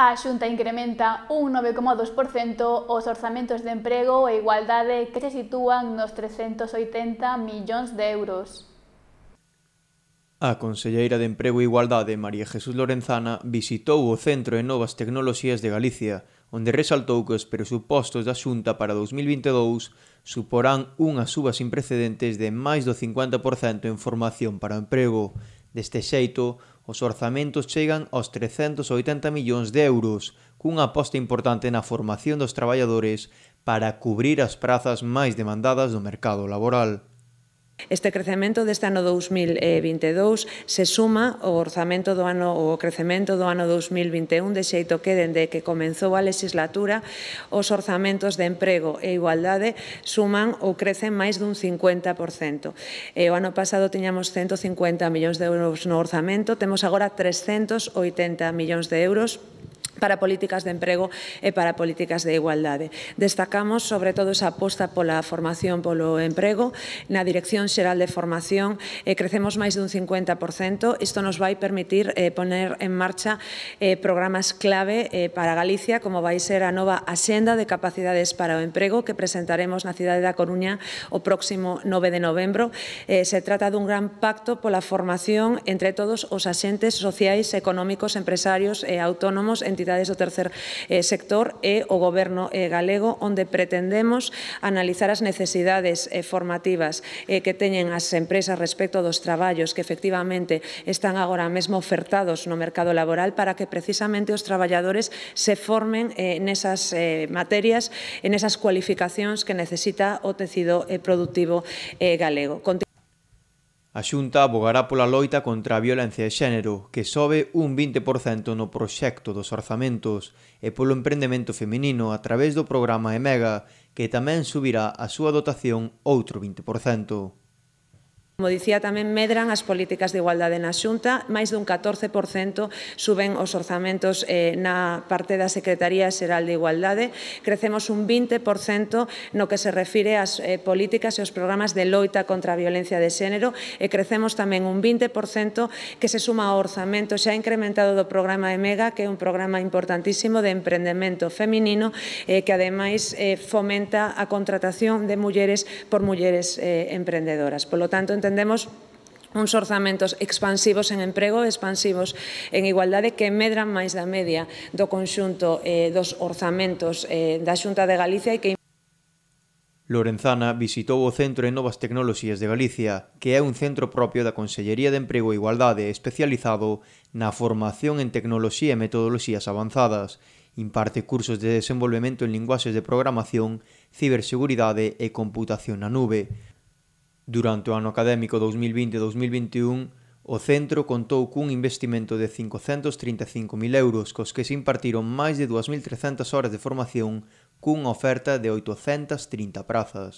A Xunta incrementa un 9,2% os orzamentos de emprego e igualdade que se sitúan nos 380 millóns de euros. A conselleira de Emprego e Igualdade, María Jesús Lorenzana, visitou o Centro de Novas Tecnoloxías de Galicia, onde resaltou que os presupostos da Xunta para 2022 suporán unhas subas imprecedentes de máis do 50% en formación para o emprego, Deste xeito, os orzamentos chegan aos 380 millóns de euros, cunha aposta importante na formación dos traballadores para cubrir as prazas máis demandadas do mercado laboral. Este crecemento deste ano 2022 se suma ao orzamento do ano o crecemento do ano 2021 de xeito que dende que comenzou a legislatura os orzamentos de emprego e igualdade suman ou crecen máis dun 50%. E o ano pasado tiñamos 150 millóns de euros no orzamento, temos agora 380 millóns de euros para políticas de emprego e para políticas de igualdade. Destacamos sobre todo esa aposta pola formación polo emprego, na Dirección Xeral de Formación eh, crecemos máis dun 50%, isto nos vai permitir eh, poner en marcha eh, programas clave eh, para Galicia, como vai ser a nova Axenda de Capacidades para o Emprego que presentaremos na cidade da Coruña o próximo 9 de novembro. Eh, se trata dun gran pacto pola formación entre todos os axentes sociais, económicos, empresarios e autónomos, entidades entidades do tercer eh, sector e o goberno eh, galego onde pretendemos analizar as necesidades eh, formativas eh, que teñen as empresas respecto dos traballos que efectivamente están agora mesmo ofertados no mercado laboral para que precisamente os traballadores se formen eh, nesas eh, materias, en esas cualificacións que necesita o tecido eh, productivo eh, galego. A Xunta abogará pola loita contra a violencia de xénero, que sobe un 20% no proxecto dos orzamentos e polo emprendemento feminino a través do programa EMEGA, que tamén subirá a súa dotación outro 20%. Como dicía, tamén medran as políticas de igualdade na Xunta, máis dun 14% suben os orzamentos eh, na parte da Secretaría Xeral de Igualdade, crecemos un 20% no que se refire ás eh, políticas e os programas de loita contra a violencia de xénero e crecemos tamén un 20% que se suma ao orzamento xa incrementado do programa EMEGA, que é un programa importantísimo de emprendemento feminino eh, que ademais eh, fomenta a contratación de mulleres por mulleres eh, emprendedoras. Por lo tanto, entre entendemos uns orzamentos expansivos en emprego expansivos en igualdade que medran máis da media do conxunto eh, dos orzamentos eh, da Xunta de Galicia e que Lorenzana visitou o Centro en Novas Tecnoloxías de Galicia, que é un centro propio da Consellería de Emprego e Igualdade especializado na formación en tecnoloxía e metodoloxías avanzadas. Imparte cursos de desenvolvemento en linguaxes de programación, ciberseguridade e computación na nube. Durante o ano académico 2020-2021, o centro contou cun investimento de 535.000 euros cos que se impartiron máis de 2.300 horas de formación cunha oferta de 830 prazas.